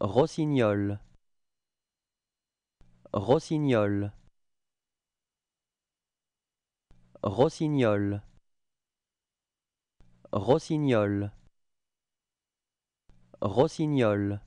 Rossignol Rossignol Rossignol Rossignol Rossignol